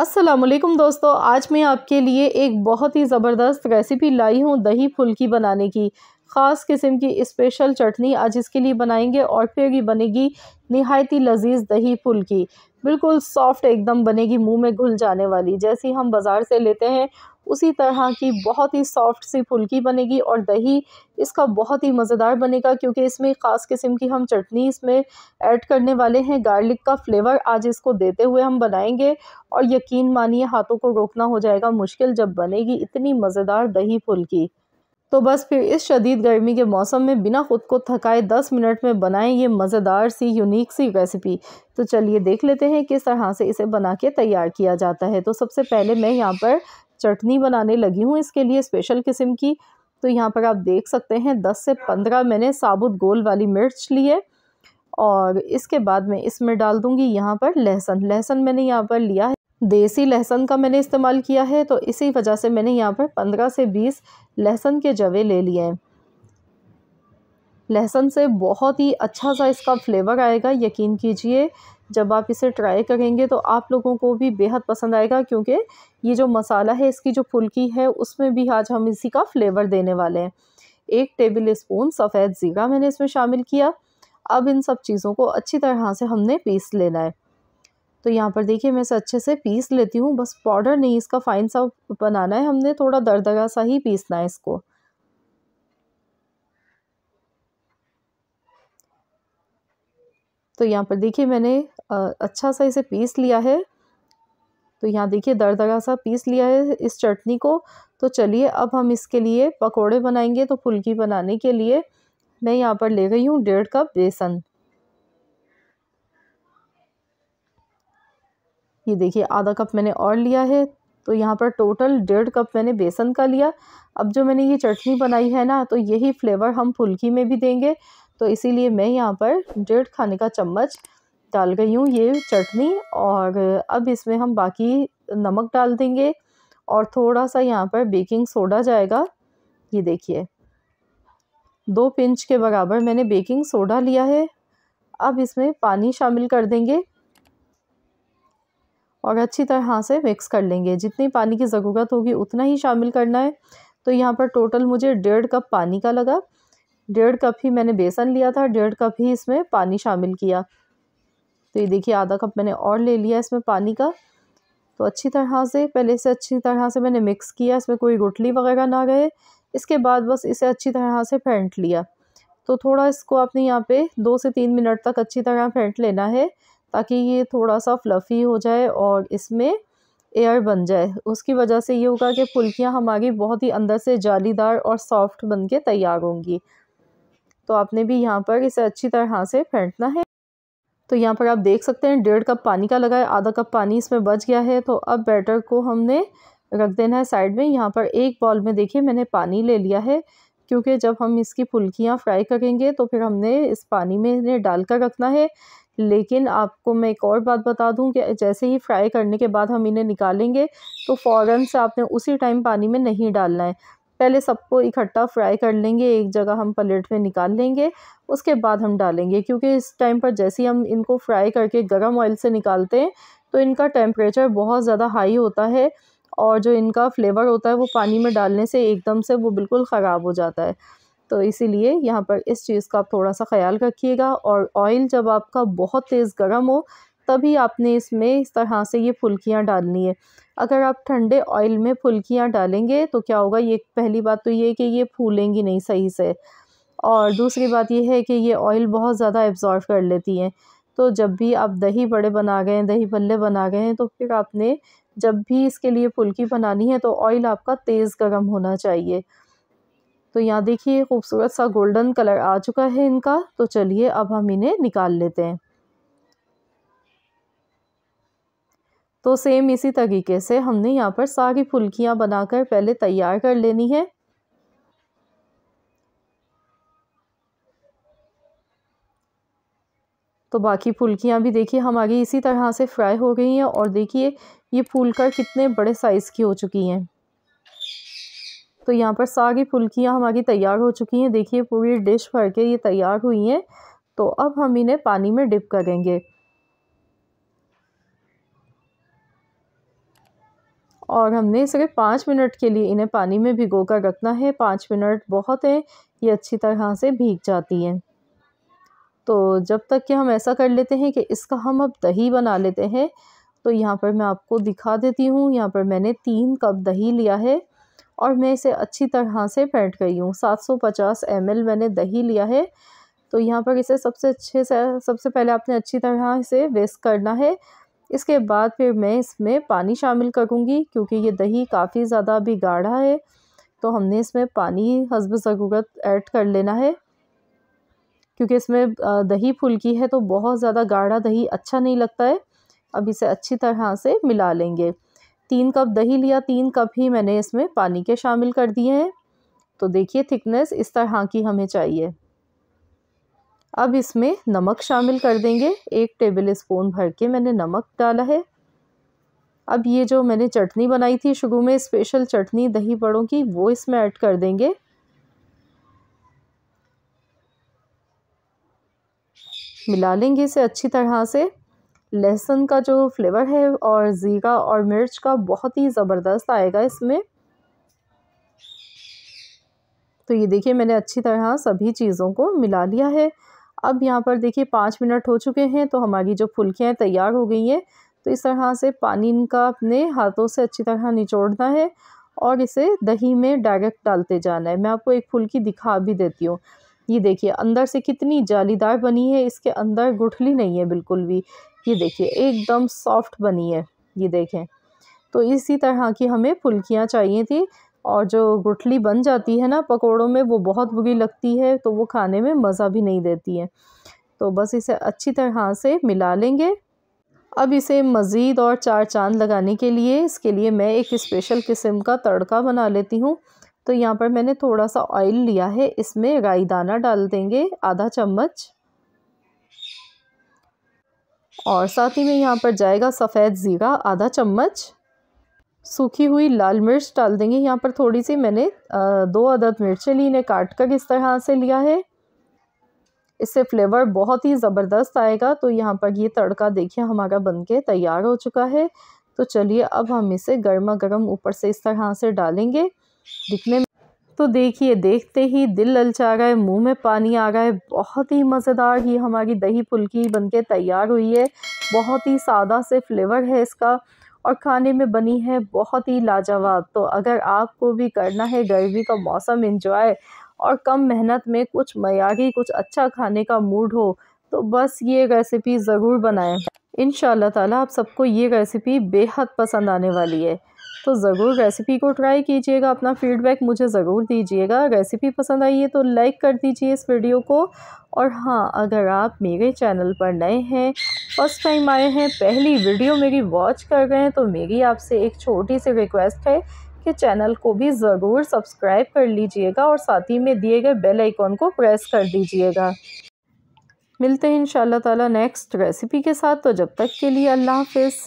असलम दोस्तों आज मैं आपके लिए एक बहुत ही ज़बरदस्त रेसिपी लाई हूँ दही फुल्की बनाने की ख़ास किस्म की स्पेशल चटनी आज इसके लिए बनाएंगे और फिर भी बनेगी नहायती लजीज दही फुल्की बिल्कुल सॉफ्ट एकदम बनेगी मुंह में घुल जाने वाली जैसी हम बाज़ार से लेते हैं उसी तरह की बहुत ही सॉफ्ट सी फुल्की बनेगी और दही इसका बहुत ही मज़ेदार बनेगा क्योंकि इसमें ख़ास किस्म की हम चटनी इसमें ऐड करने वाले हैं गार्लिक का फ्लेवर आज इसको देते हुए हम बनाएंगे और यकीन मानिए हाथों को रोकना हो जाएगा मुश्किल जब बनेगी इतनी मज़ेदार दही फुल्की तो बस फिर इस शदीद गर्मी के मौसम में बिना ख़ुद को थकाए दस मिनट में बनाएं ये मज़ेदार सी यूनिक सी रेसिपी तो चलिए देख लेते हैं किस तरह से इसे बना के तैयार किया जाता है तो सबसे पहले मैं यहाँ पर चटनी बनाने लगी हूँ इसके लिए स्पेशल किस्म की तो यहाँ पर आप देख सकते हैं दस से पंद्रह मैंने साबुत गोल वाली मिर्च ली है और इसके बाद मैं इसमें डाल दूँगी यहाँ पर लहसुन लहसुन मैंने यहाँ पर लिया है देसी लहसन का मैंने इस्तेमाल किया है तो इसी वजह से मैंने यहाँ पर पंद्रह से बीस लहसन के जवे ले लिए हैं लहसन से बहुत ही अच्छा सा इसका फ्लेवर आएगा यकीन कीजिए जब आप इसे ट्राई करेंगे तो आप लोगों को भी बेहद पसंद आएगा क्योंकि ये जो मसाला है इसकी जो फुल्की है उसमें भी आज हम इसी का फ्लेवर देने वाले हैं एक टेबल स्पून सफ़ेद ज़ीरा मैंने इसमें शामिल किया अब इन सब चीज़ों को अच्छी तरह से हमने पीस लेना है तो यहाँ पर देखिए मैं इसे अच्छे से पीस लेती हूँ बस पाउडर नहीं इसका फाइन सा बनाना है हमने थोड़ा दरदगा सा ही पीसना है इसको तो यहाँ पर देखिए मैंने अच्छा सा इसे पीस लिया है तो यहाँ देखिए दरदगा सा पीस लिया है इस चटनी को तो चलिए अब हम इसके लिए पकोड़े बनाएंगे तो फुल्की बनाने के लिए मैं यहाँ पर ले गई हूँ डेढ़ कप बेसन ये देखिए आधा कप मैंने और लिया है तो यहाँ पर टोटल डेढ़ कप मैंने बेसन का लिया अब जो मैंने ये चटनी बनाई है ना तो यही फ्लेवर हम फुल्की में भी देंगे तो इसीलिए मैं यहाँ पर डेढ़ खाने का चम्मच डाल गई हूँ ये चटनी और अब इसमें हम बाकी नमक डाल देंगे और थोड़ा सा यहाँ पर बेकिंग सोडा जाएगा ये देखिए दो पिंच के बराबर मैंने बेकिंग सोडा लिया है अब इसमें पानी शामिल कर देंगे और अच्छी तरह से मिक्स कर लेंगे जितनी पानी की ज़रूरत होगी उतना ही शामिल करना है तो यहाँ पर टोटल मुझे डेढ़ कप पानी का लगा डेढ़ कप ही मैंने बेसन लिया था डेढ़ कप ही इसमें पानी शामिल किया तो ये देखिए आधा कप मैंने और ले लिया इसमें पानी का तो अच्छी तरह से पहले इसे अच्छी तरह से मैंने मिक्स किया इसमें कोई गुटली वगैरह ना गए इसके बाद बस इसे अच्छी तरह से फेंट लिया तो थोड़ा इसको आपने यहाँ पे दो से तीन मिनट तक अच्छी तरह फेंट लेना है ताकि ये थोड़ा सा फ्लफ़ी हो जाए और इसमें एयर बन जाए उसकी वजह से ये होगा कि फुल्कियाँ हमारी बहुत ही अंदर से जालीदार और सॉफ्ट बन के तैयार होंगी तो आपने भी यहाँ पर इसे अच्छी तरह से फेंटना है तो यहाँ पर आप देख सकते हैं डेढ़ कप पानी का लगा है आधा कप पानी इसमें बच गया है तो अब बैटर को हमने रख देना है साइड में यहाँ पर एक बॉल में देखिए मैंने पानी ले लिया है क्योंकि जब हम इसकी फुल्कियाँ फ्राई करेंगे तो फिर हमने इस पानी में इन्हें डाल कर रखना है लेकिन आपको मैं एक और बात बता दूं कि जैसे ही फ्राई करने के बाद हम इन्हें निकालेंगे तो फ़ौरन से आपने उसी टाइम पानी में नहीं डालना है पहले सबको इकट्ठा फ्राई कर लेंगे एक जगह हम पलेट में निकाल लेंगे उसके बाद हम डालेंगे क्योंकि इस टाइम पर जैसे ही हम इनको फ्राई करके गर्म ऑयल से निकालते हैं तो इनका टेम्परेचर बहुत ज़्यादा हाई होता है और जो इनका फ्लेवर होता है वो पानी में डालने से एकदम से वो बिल्कुल ख़राब हो जाता है तो इसीलिए यहाँ पर इस चीज़ का आप थोड़ा सा ख्याल रखिएगा और ऑयल जब आपका बहुत तेज़ गर्म हो तभी आपने इसमें इस तरह से ये फुल्कियाँ डालनी है अगर आप ठंडे ऑयल में फुल्कियाँ डालेंगे तो क्या होगा ये पहली बात तो ये कि ये फूलेंगी नहीं सही से और दूसरी बात यह है कि ये ऑयल बहुत ज़्यादा एब्ज़ॉर्व कर लेती हैं तो जब भी आप दही बड़े बना गए हैं दही भल्ले बना गए हैं तो फिर आपने जब भी इसके लिए फुल्की बनानी है तो ऑयल आपका तेज़ गर्म होना चाहिए तो यहाँ देखिए खूबसूरत सा गोल्डन कलर आ चुका है इनका तो चलिए अब हम इन्हें निकाल लेते हैं तो सेम इसी तरीके से हमने यहाँ पर सारी फुल्कियाँ बनाकर पहले तैयार कर लेनी है तो बाकी फुल्कियाँ भी देखिए हमारी इसी तरह से फ्राई हो गई हैं और देखिए ये फूल कर कितने बड़े साइज़ की हो चुकी हैं तो यहाँ पर सारी फुल्कियाँ हमारी तैयार हो चुकी हैं देखिए पूरी डिश भर के ये तैयार हुई हैं तो अब हम इन्हें पानी में डिप करेंगे और हमने सिर्फ पाँच मिनट के लिए इन्हें पानी में भिगो कर रखना है पाँच मिनट बहुत हैं ये अच्छी तरह से भीग जाती हैं तो जब तक कि हम ऐसा कर लेते हैं कि इसका हम अब दही बना लेते हैं तो यहाँ पर मैं आपको दिखा देती हूँ यहाँ पर मैंने तीन कप दही लिया है और मैं इसे अच्छी तरह से फेंट गई हूँ 750 एल मैंने दही लिया है तो यहाँ पर इसे सबसे अच्छे से सबसे पहले आपने अच्छी तरह इसे वेस्ट करना है इसके बाद फिर मैं इसमें पानी शामिल करूँगी क्योंकि ये दही काफ़ी ज़्यादा अभी गाढ़ा है तो हमने इसमें पानी हसब ज़रूरत ऐड कर लेना है क्योंकि इसमें दही फुल्की है तो बहुत ज़्यादा गाढ़ा दही अच्छा नहीं लगता है अब इसे अच्छी तरह से मिला लेंगे तीन कप दही लिया तीन कप ही मैंने इसमें पानी के शामिल कर दिए हैं तो देखिए थिकनेस इस तरह की हमें चाहिए अब इसमें नमक शामिल कर देंगे एक टेबल स्पून भर के मैंने नमक डाला है अब ये जो मैंने चटनी बनाई थी शुरू में स्पेशल चटनी दही बड़ों की वो इसमें ऐड कर देंगे मिला लेंगे इसे अच्छी तरह से लहसुन का जो फ्लेवर है और ज़ीरा और मिर्च का बहुत ही ज़बरदस्त आएगा इसमें तो ये देखिए मैंने अच्छी तरह सभी चीज़ों को मिला लिया है अब यहाँ पर देखिए पाँच मिनट हो चुके हैं तो हमारी जो फुल्कियाँ तैयार हो गई हैं तो इस तरह से पानी इनका अपने हाथों से अच्छी तरह निचोड़ना है और इसे दही में डायरेक्ट डालते जाना है मैं आपको एक फुल्की दिखा भी देती हूँ ये देखिए अंदर से कितनी जालीदार बनी है इसके अंदर गुठली नहीं है बिल्कुल भी ये देखिए एकदम सॉफ्ट बनी है ये देखें तो इसी तरह की हमें फुल्कियाँ चाहिए थी और जो गुठली बन जाती है ना पकोड़ों में वो बहुत बुरी लगती है तो वो खाने में मज़ा भी नहीं देती है तो बस इसे अच्छी तरह से मिला लेंगे अब इसे मज़ीद और चार चांद लगाने के लिए इसके लिए मैं एक स्पेशल किस्म का तड़का बना लेती हूँ तो यहाँ पर मैंने थोड़ा सा ऑयल लिया है इसमें राई दाना डाल देंगे आधा चम्मच और साथ ही में यहाँ पर जाएगा सफ़ेद ज़ीरा आधा चम्मच सूखी हुई लाल मिर्च डाल देंगे यहाँ पर थोड़ी सी मैंने दो अदद मिर्चें ली इन्हें काट कर इस तरह से लिया है इससे फ्लेवर बहुत ही ज़बरदस्त आएगा तो यहाँ पर ये तड़का देखिए हमारा बन के तैयार हो चुका है तो चलिए अब हम इसे गर्मा गर्म ऊपर से इस तरह से डालेंगे दिखने तो देखिए देखते ही दिल ललचा गए मुंह में पानी आ गए बहुत ही मज़ेदार ही हमारी दही फुल्की बनके तैयार हुई है बहुत ही सादा से फ्लेवर है इसका और खाने में बनी है बहुत ही लाजवाब तो अगर आपको भी करना है गर्मी का मौसम इंजॉय और कम मेहनत में कुछ मयारी कुछ अच्छा खाने का मूड हो तो बस ये रेसिपी ज़रूर बनाएँ इन ताला आप सबको ये रेसिपी बेहद पसंद आने वाली है तो ज़रूर रेसिपी को ट्राई कीजिएगा अपना फीडबैक मुझे ज़रूर दीजिएगा रेसिपी पसंद आई है तो लाइक कर दीजिए इस वीडियो को और हाँ अगर आप मेरे चैनल पर नए हैं फर्स्ट टाइम आए हैं पहली वीडियो मेरी वॉच कर रहे हैं तो मेरी आपसे एक छोटी सी रिक्वेस्ट है कि चैनल को भी ज़रूर सब्सक्राइब कर लीजिएगा और साथ ही में दिए गए बेल आइकॉन को प्रेस कर दीजिएगा मिलते हैं इन ताला नेक्स्ट रेसिपी के साथ तो जब तक के लिए अल्लाह हाफिज़